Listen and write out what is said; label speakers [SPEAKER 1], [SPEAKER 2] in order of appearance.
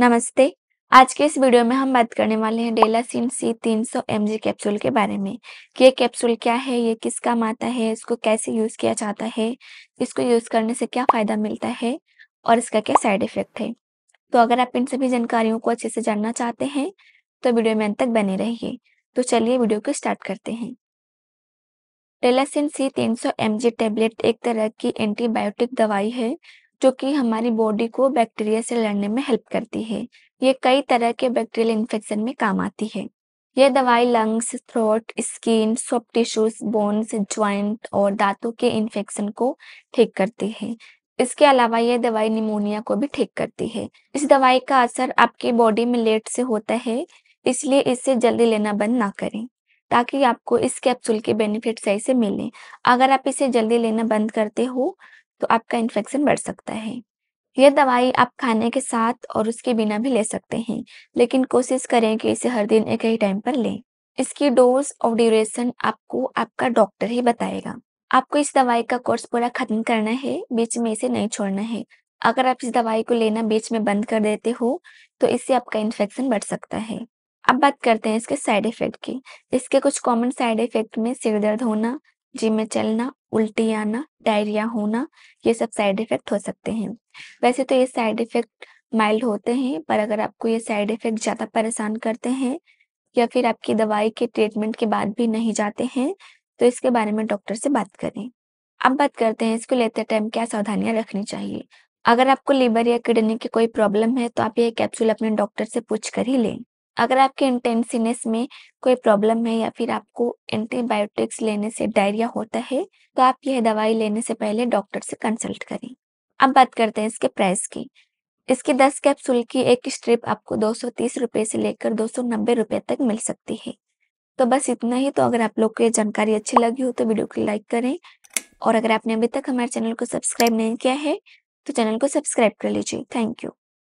[SPEAKER 1] नमस्ते आज के इस वीडियो में हम बात करने वाले हैं डेलासिन सी 300 सौ कैप्सूल के बारे में कि ये कैप्सूल क्या है ये किस काम आता है इसको कैसे यूज किया जाता है इसको यूज करने से क्या फायदा मिलता है और इसका क्या साइड इफेक्ट है तो अगर आप इन सभी जानकारियों को अच्छे से जानना चाहते हैं तो वीडियो में अंत तक बने रहिए तो चलिए वीडियो को स्टार्ट करते हैं डेलासिन सी 300 सौ टेबलेट एक तरह की एंटीबायोटिक दवाई है जो कि हमारी बॉडी को बैक्टीरिया से लड़ने में हेल्प करती है ये कई तरह के बैक्टीरियल इन्फेक्शन में काम आती है ये दवाई lungs throat skin soft tissues bones joint और दांतों के इन्फेक्शन को ठीक करती है इसके अलावा यह दवाई निमोनिया को भी ठीक करती है इस दवाई का असर आपकी बॉडी में लेट से होता है इसलिए इसे जल्दी लेना बंद ना करें ताकि आपको इस कैप्सूल के बेनिफिट सही से मिलें अगर आप इसे जल्दी लेना बंद करते हो तो आपका इन्फेक्शन बढ़ सकता है यह दवाई आप खाने के साथ और उसके बिना भी ले सकते हैं लेकिन कोशिश करें कि इसे हर दिन एक ही टाइम पर लें इसकी डोज और ड्यूरेशन आपको आपका डॉक्टर ही बताएगा आपको इस दवाई का कोर्स पूरा खत्म करना है बीच में इसे नहीं छोड़ना है अगर आप इस दवाई को लेना बीच में बंद कर देते हो तो इससे आपका इन्फेक्शन बढ़ सकता है अब बात करते हैं इसके साइड इफेक्ट की इसके कुछ कॉमन साइड इफेक्ट में सिर दर्द होना जिम में चलना उल्टी आना डायरिया होना ये सब साइड इफेक्ट हो सकते हैं वैसे तो ये साइड इफेक्ट माइल्ड होते हैं पर अगर आपको ये साइड इफेक्ट ज़्यादा परेशान करते हैं या फिर आपकी दवाई के ट्रीटमेंट के बाद भी नहीं जाते हैं तो इसके बारे में डॉक्टर से बात करें अब बात करते हैं इसको लेते टाइम क्या सावधानियां रखनी चाहिए अगर आपको लीवर या किडनी की कोई प्रॉब्लम है तो आप ये कैप्सूल अपने डॉक्टर से पूछ कर ही लें अगर आपके इंटेंसिनेस में कोई प्रॉब्लम है या फिर आपको एंटीबायोटिक्स लेने से डायरिया होता है तो आप यह दवाई लेने से पहले डॉक्टर से कंसल्ट करें अब बात करते हैं इसके प्राइस की इसकी 10 कैप्सूल की एक स्ट्रिप आपको दो सौ से लेकर दो सौ तक मिल सकती है तो बस इतना ही तो अगर आप लोग को ये जानकारी अच्छी लगी हो तो वीडियो को लाइक करें और अगर आपने अभी तक हमारे चैनल को सब्सक्राइब नहीं किया है तो चैनल को सब्सक्राइब कर लीजिए थैंक यू